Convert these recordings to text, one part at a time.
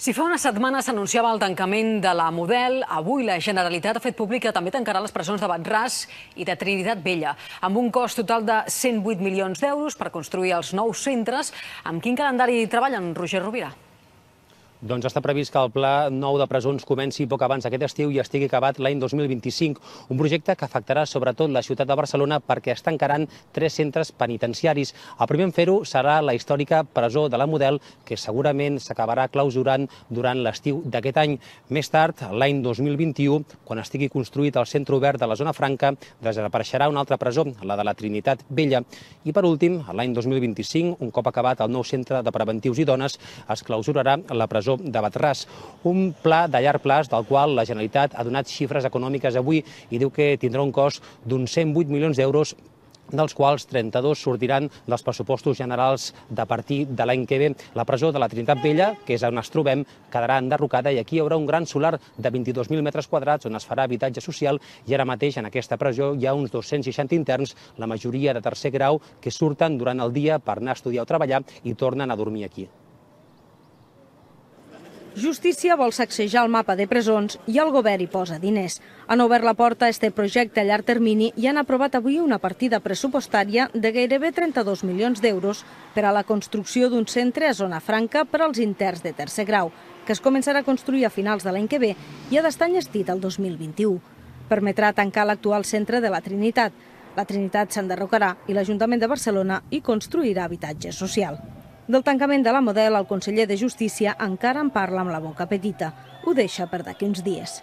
Si fa una setmana s'anunciava el tancament de la Model, avui la Generalitat ha fet públic que també tancarà les presons de Batràs i de Trinitat Vella, amb un cost total de 108 milions d'euros per construir els nous centres. Amb quin calendari treballen, Roger Rovira? Doncs està previst que el Pla Nou de Presons comenci poc abans d'aquest estiu i estigui acabat l'any 2025, un projecte que afectarà sobretot la ciutat de Barcelona perquè es tancaran tres centres penitenciaris. El primer en fer-ho serà la històrica presó de la Model, que segurament s'acabarà clausurant durant l'estiu d'aquest any. Més tard, l'any 2021, quan estigui construït el centre obert de la Zona Franca, desapareixerà una altra presó, la de la Trinitat Vella. I per últim, l'any 2025, un cop acabat el nou centre de preventius i dones, es clausurarà la presó presó de Batràs. Un pla de llarg plaç del qual la Generalitat ha donat xifres econòmiques avui i diu que tindrà un cost d'uns 108 milions d'euros dels quals 32 sortiran dels pressupostos generals de partir de l'any que ve. La presó de la Trinitat Vella, que és on ens trobem, quedarà enderrocada i aquí hi haurà un gran solar de 22.000 metres quadrats on es farà habitatge social i ara mateix en aquesta presó hi ha uns 260 interns, la majoria de tercer grau, que surten durant el dia per anar a estudiar o treballar i tornen a dormir aquí. Justícia vol sacsejar el mapa de presons i el govern hi posa diners. Han obert la porta a este projecte a llarg termini i han aprovat avui una partida pressupostària de gairebé 32 milions d'euros per a la construcció d'un centre a zona franca per als interns de tercer grau, que es començarà a construir a finals de l'any que ve i ha d'estar enllestit el 2021. Permetrà tancar l'actual centre de la Trinitat. La Trinitat s'enderrocarà i l'Ajuntament de Barcelona hi construirà habitatge social. Del tancament de la model, el conseller de Justícia encara en parla amb la boca petita. Ho deixa per d'aquí uns dies.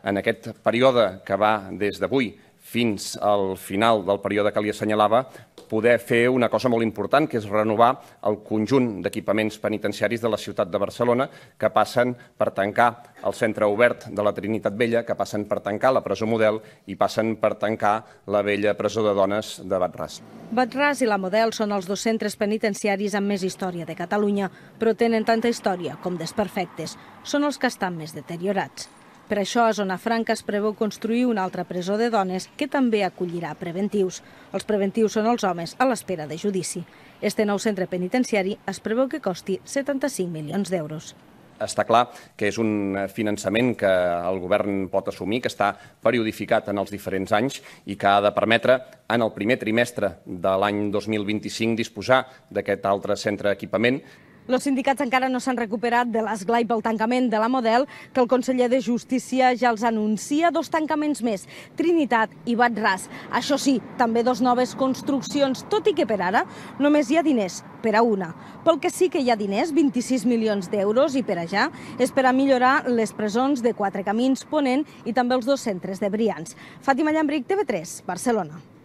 En aquest període que va des d'avui fins al final del període que li assenyalava, poder fer una cosa molt important, que és renovar el conjunt d'equipaments penitenciaris de la ciutat de Barcelona, que passen per tancar el centre obert de la Trinitat Vella, que passen per tancar la presó model i passen per tancar la vella presó de dones de Batràs. Batràs i la Model són els dos centres penitenciaris amb més història de Catalunya, però tenen tanta història com desperfectes. Són els que estan més deteriorats. Per això a Zona Franca es preveu construir una altra presó de dones que també acollirà preventius. Els preventius són els homes a l'espera de judici. Este nou centre penitenciari es preveu que costi 75 milions d'euros. Està clar que és un finançament que el govern pot assumir, que està periodificat en els diferents anys i que ha de permetre en el primer trimestre de l'any 2025 disposar d'aquest altre centre d'equipament. Los sindicats encara no s'han recuperat de l'esglai pel tancament de la Model, que el conseller de Justícia ja els anuncia dos tancaments més, Trinitat i Batràs. Això sí, també dos noves construccions, tot i que per ara només hi ha diners per a una. Pel que sí que hi ha diners, 26 milions d'euros, i per allà és per a millorar les presons de Quatre Camins, Ponent i també els dos centres de Brians. Fàtima Llambric, TV3, Barcelona.